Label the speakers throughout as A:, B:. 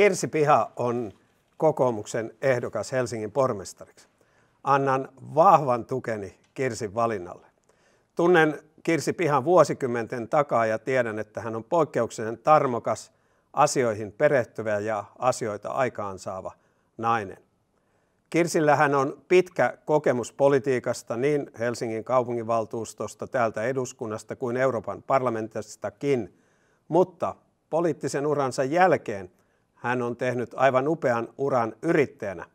A: Kirsi Piha on kokoomuksen ehdokas Helsingin pormestariksi. Annan vahvan tukeni Kirsin valinnalle. Tunnen Kirsi Pihan vuosikymmenten takaa ja tiedän, että hän on poikkeuksellinen tarmokas, asioihin perehtyvä ja asioita aikaansaava nainen. Kirsillä hän on pitkä kokemus politiikasta niin Helsingin kaupunginvaltuustosta, täältä eduskunnasta kuin Euroopan parlamentistakin, mutta poliittisen uransa jälkeen hän on tehnyt aivan upean uran yrittäjänä.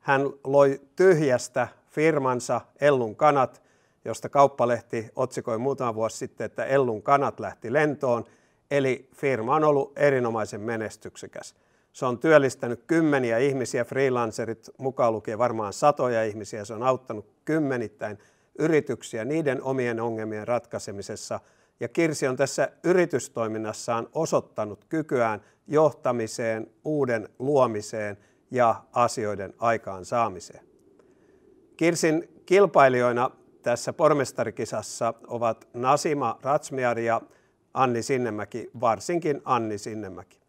A: Hän loi tyhjästä firmansa Ellun kanat, josta kauppalehti otsikoi muutama vuosi sitten, että Ellun kanat lähti lentoon. Eli firma on ollut erinomaisen menestyksekäs. Se on työllistänyt kymmeniä ihmisiä, freelancerit mukaan lukien varmaan satoja ihmisiä. Se on auttanut kymmenittäin yrityksiä niiden omien ongelmien ratkaisemisessa – ja Kirsi on tässä yritystoiminnassaan osoittanut kykyään johtamiseen, uuden luomiseen ja asioiden aikaan saamiseen. Kirsin kilpailijoina tässä pormestarikisassa ovat Nasima Ratsmiar ja Anni Sinnemäki, varsinkin Anni Sinnemäki.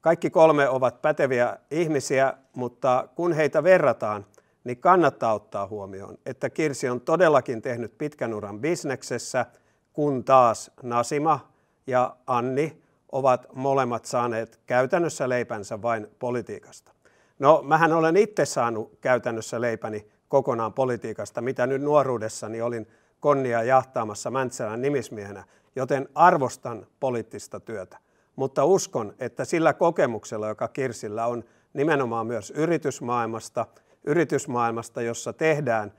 A: Kaikki kolme ovat päteviä ihmisiä, mutta kun heitä verrataan, niin kannattaa ottaa huomioon, että Kirsi on todellakin tehnyt pitkän uran bisneksessä – kun taas Nasima ja Anni ovat molemmat saaneet käytännössä leipänsä vain politiikasta. No, mähän olen itse saanut käytännössä leipäni kokonaan politiikasta, mitä nyt nuoruudessani olin konnia jahtaamassa Mäntsälän nimismiehenä, joten arvostan poliittista työtä. Mutta uskon, että sillä kokemuksella, joka Kirsillä on nimenomaan myös yritysmaailmasta, yritysmaailmasta, jossa tehdään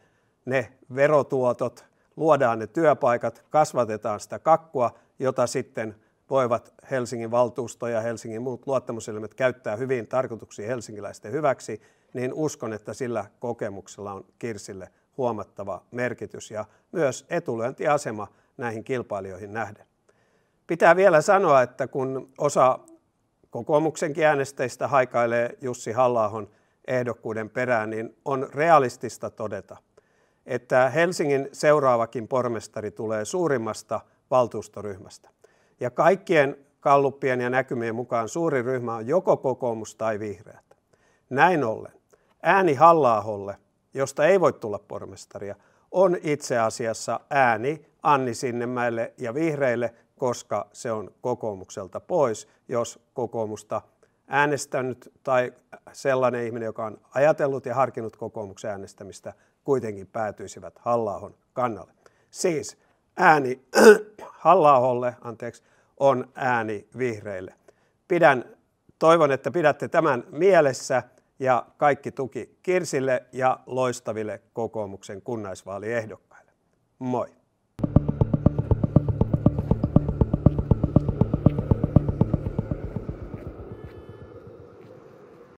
A: ne verotuotot, luodaan ne työpaikat, kasvatetaan sitä kakkua, jota sitten voivat Helsingin valtuusto ja Helsingin muut luottamuselimet käyttää hyvin tarkoituksiin helsingiläisten hyväksi, niin uskon, että sillä kokemuksella on Kirsille huomattava merkitys ja myös etulyöntiasema näihin kilpailijoihin nähden. Pitää vielä sanoa, että kun osa kokoomuksenkin äänestäjistä haikailee Jussi halla ehdokkuuden perään, niin on realistista todeta, että Helsingin seuraavakin pormestari tulee suurimmasta valtuustoryhmästä. Ja kaikkien kalluppien ja näkymien mukaan suuri ryhmä on joko kokoomus tai vihreät. Näin ollen ääni Hallaaholle, josta ei voi tulla pormestaria, on itse asiassa ääni Anni Sinnemäelle ja vihreille, koska se on kokoomukselta pois, jos kokoomusta äänestänyt tai sellainen ihminen, joka on ajatellut ja harkinnut kokoomuksen äänestämistä, kuitenkin päätyisivät halla kannalle. Siis ääni halla anteeksi, on ääni vihreille. Pidän, toivon, että pidätte tämän mielessä ja kaikki tuki Kirsille ja loistaville kokoomuksen kunnaisvaaliehdokkaille. Moi!